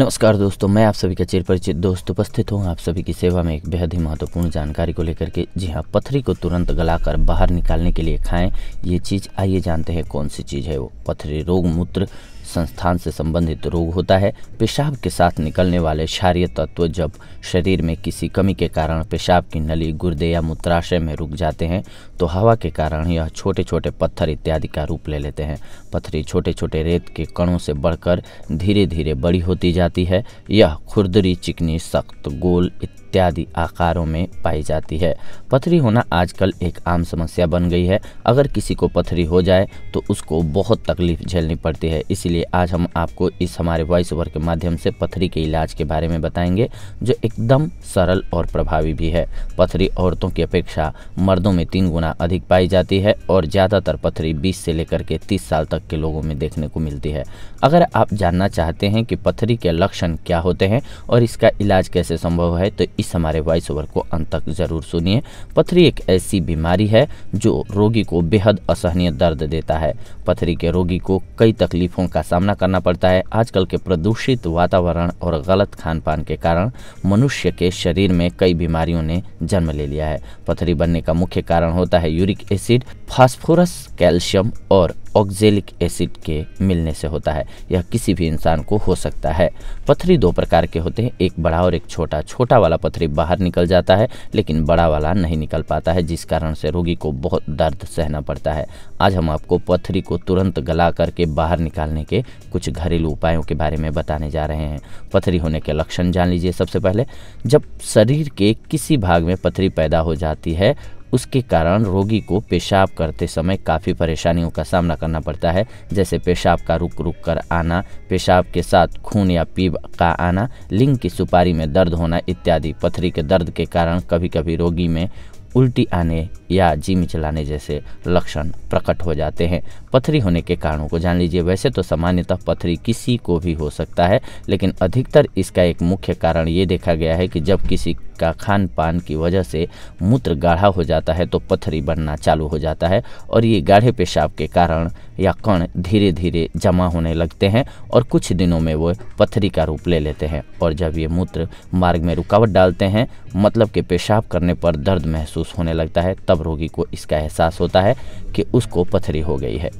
नमस्कार दोस्तों मैं आप सभी का चिरपरिचित दोस्त उपस्थित हूँ आप सभी की सेवा में एक बेहद ही महत्वपूर्ण जानकारी को लेकर के जी हाँ पथरी को तुरंत गलाकर बाहर निकालने के लिए खाएं ये चीज़ आइए जानते हैं कौन सी चीज़ है वो पथरी रोग मूत्र संस्थान से संबंधित रोग होता है पेशाब के साथ निकलने वाले क्षारिय तत्व जब शरीर में किसी कमी के कारण पेशाब की नली गुर्दे या मूत्राशय में रुक जाते हैं तो हवा के कारण यह छोटे छोटे पत्थर इत्यादि का रूप ले लेते हैं पत्थरी छोटे छोटे रेत के कणों से बढ़कर धीरे धीरे बड़ी होती जाती है यह खुरदरी चिकनी सख्त गोल इत्यादि आकारों में पाई जाती है पथरी होना आजकल एक आम समस्या बन गई है अगर किसी को पथरी हो जाए तो उसको बहुत तकलीफ झेलनी पड़ती है इसीलिए चलिए आज हम आपको इस हमारे वॉइस ओवर के माध्यम से पथरी के इलाज के बारे में बताएंगे जो एकदम सरल और प्रभावी भी है पथरी औरतों की अपेक्षा मर्दों में तीन गुना अधिक पाई जाती है और ज़्यादातर पथरी बीस से लेकर के तीस साल तक के लोगों में देखने को मिलती है अगर आप जानना चाहते हैं कि पथरी के लक्षण क्या होते हैं और इसका इलाज कैसे संभव है तो इस हमारे वॉइस ओवर को अंत तक ज़रूर सुनिए पथरी एक ऐसी बीमारी है जो रोगी को बेहद असहनीय दर्द देता है पथरी के रोगी को कई तकलीफ़ों का सामना करना पड़ता है आजकल के प्रदूषित वातावरण और गलत खान पान के कारण मनुष्य के शरीर में कई बीमारियों ने जन्म ले लिया है पथरी बनने का मुख्य कारण होता है यूरिक एसिड फास्फोरस कैल्शियम और ऑक्जेलिक एसिड के मिलने से होता है यह किसी भी इंसान को हो सकता है पथरी दो प्रकार के होते हैं एक बड़ा और एक छोटा छोटा वाला पथरी बाहर निकल जाता है लेकिन बड़ा वाला नहीं निकल पाता है जिस कारण से रोगी को बहुत दर्द सहना पड़ता है आज हम आपको पथरी को तुरंत गला करके बाहर निकालने के कुछ घरेलू उपायों के बारे में बताने जा रहे हैं पथरी होने के लक्षण जान लीजिए सबसे पहले जब शरीर के किसी भाग में पथरी पैदा हो जाती है उसके कारण रोगी को पेशाब करते समय काफ़ी परेशानियों का सामना करना पड़ता है जैसे पेशाब का रुक रुक कर आना पेशाब के साथ खून या पीप का आना लिंग की सुपारी में दर्द होना इत्यादि पथरी के दर्द के कारण कभी कभी रोगी में उल्टी आने या जिम चलाने जैसे लक्षण प्रकट हो जाते हैं पथरी होने के कारणों को जान लीजिए वैसे तो सामान्यतः पथरी किसी को भी हो सकता है लेकिन अधिकतर इसका एक मुख्य कारण ये देखा गया है कि जब किसी का खान पान की वजह से मूत्र गाढ़ा हो जाता है तो पथरी बनना चालू हो जाता है और ये गाढ़े पेशाब के कारण या कण धीरे धीरे जमा होने लगते हैं और कुछ दिनों में वो पथरी का रूप ले लेते हैं और जब ये मूत्र मार्ग में रुकावट डालते हैं मतलब कि पेशाब करने पर दर्द महसूस होने लगता है तब रोगी को इसका एहसास होता है कि उसको पथरी हो गई है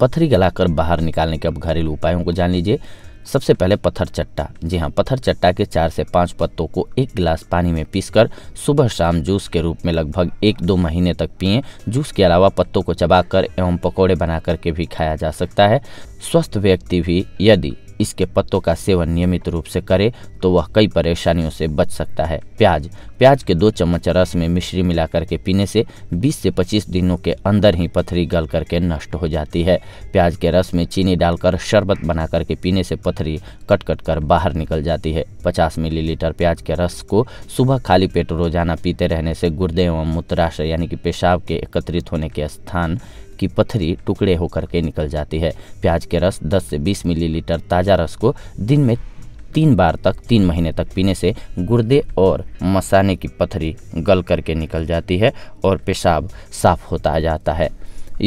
पथरी गलाकर बाहर निकालने के अब घरेलू उपायों को जान लीजिए सबसे पहले पत्थर चट्टा जी हाँ पत्थर चट्टा के चार से पाँच पत्तों को एक गिलास पानी में पीसकर सुबह शाम जूस के रूप में लगभग एक दो महीने तक पिए जूस के अलावा पत्तों को चबाकर एवं पकौड़े बना करके भी खाया जा सकता है स्वस्थ व्यक्ति भी यदि इसके पत्तों का सेवन नियमित रूप से करे तो वह कई परेशानियों से बच सकता है प्याज प्याज के दो चम्मच रस में मिश्री मिला करके पीने से 20 से 25 दिनों के अंदर ही पथरी गल करके नष्ट हो जाती है प्याज के रस में चीनी डालकर शरबत बना करके पीने से पथरी कट कट कर बाहर निकल जाती है 50 मिलीलीटर प्याज के रस को सुबह खाली पेट रोजाना पीते रहने से गुर्दे एवं मूत्राशय यानी कि पेशाब के एकत्रित होने के स्थान की पथरी टुकड़े होकर के निकल जाती है प्याज के रस 10 से 20 मिलीलीटर ताज़ा रस को दिन में तीन बार तक तीन महीने तक पीने से गुर्दे और मसाने की पथरी गल करके निकल जाती है और पेशाब साफ होता जाता है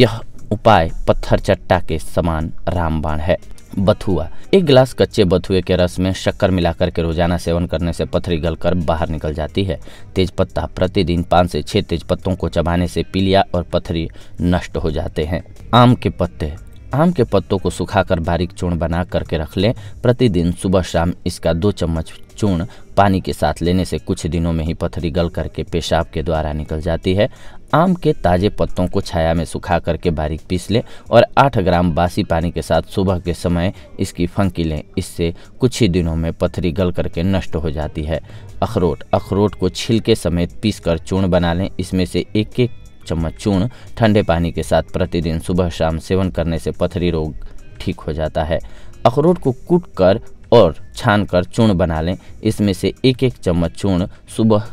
यह उपाय पत्थर चट्टा के समान रामबाण है बथुआ एक गिलास कच्चे बथुए के रस में शक्कर मिलाकर के रोजाना सेवन करने से पथरी गलकर बाहर निकल जाती है तेजपत्ता प्रतिदिन पाँच से तेज तेजपत्तों को चबाने से पीलिया और पथरी नष्ट हो जाते हैं आम के पत्ते आम के पत्तों को सुखाकर बारीक चूर्ण बना करके रख लें प्रतिदिन सुबह शाम इसका दो चम्मच चूर्ण पानी के साथ लेने से कुछ दिनों में ही पथरी गल करके पेशाब के द्वारा निकल जाती है आम के ताज़े पत्तों को छाया में सुखा करके बारीक पीस लें और 8 ग्राम बासी पानी के साथ सुबह के समय इसकी फंकी लें इससे कुछ ही दिनों में पथरी गल करके नष्ट हो जाती है अखरोट अखरोट को छिलके समेत पीस कर चूर्ण बना लें इसमें से एक एक चम्मच चूर्ण ठंडे पानी के साथ प्रतिदिन सुबह शाम सेवन करने से पथरी रोग ठीक हो जाता है अखरोट को कूट कर और छान कर चूर्ण बना लें इसमें से एक एक चम्मच चूर्ण सुबह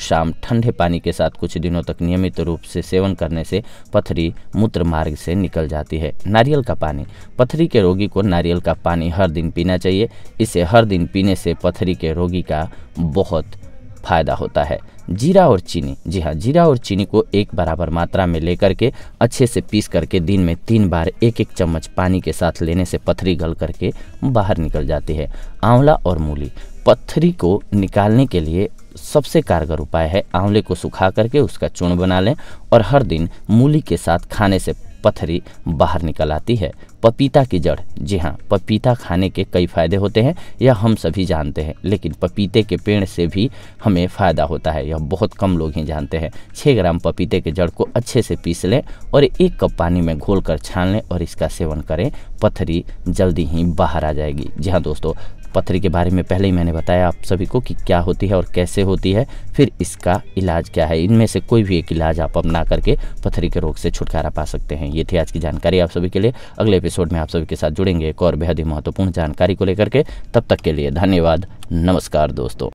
शाम ठंडे पानी के साथ कुछ दिनों तक नियमित रूप से सेवन करने से पथरी मूत्र मार्ग से निकल जाती है नारियल का पानी पथरी के रोगी को नारियल का पानी हर दिन पीना चाहिए इसे हर दिन पीने से पथरी के रोगी का बहुत फायदा होता है जीरा और चीनी जी हाँ जीरा और चीनी को एक बराबर मात्रा में लेकर के अच्छे से पीस करके दिन में तीन बार एक एक चम्मच पानी के साथ लेने से पथरी गल करके बाहर निकल जाती है आंवला और मूली पत्थरी को निकालने के लिए सबसे कारगर उपाय है आंवले को सुखा करके उसका चूर्ण बना लें और हर दिन मूली के साथ खाने से पत्थरी बाहर निकल आती है पपीता की जड़ जी हाँ पपीता खाने के कई फायदे होते हैं यह हम सभी जानते हैं लेकिन पपीते के पेड़ से भी हमें फ़ायदा होता है यह बहुत कम लोग ही जानते हैं छः ग्राम पपीते के जड़ को अच्छे से पीस लें और एक कप पानी में घोल कर छान लें और इसका सेवन करें पत्थरी जल्दी ही बाहर आ जाएगी जी हाँ दोस्तों पत्थरी के बारे में पहले ही मैंने बताया आप सभी को कि क्या होती है और कैसे होती है फिर इसका इलाज क्या है इनमें से कोई भी एक इलाज आप अपना करके पत्थरी के रोग से छुटकारा पा सकते हैं ये थी आज की जानकारी आप सभी के लिए अगले एपिसोड में आप सभी के साथ जुड़ेंगे एक और बेहद ही महत्वपूर्ण जानकारी को लेकर के तब तक के लिए धन्यवाद नमस्कार दोस्तों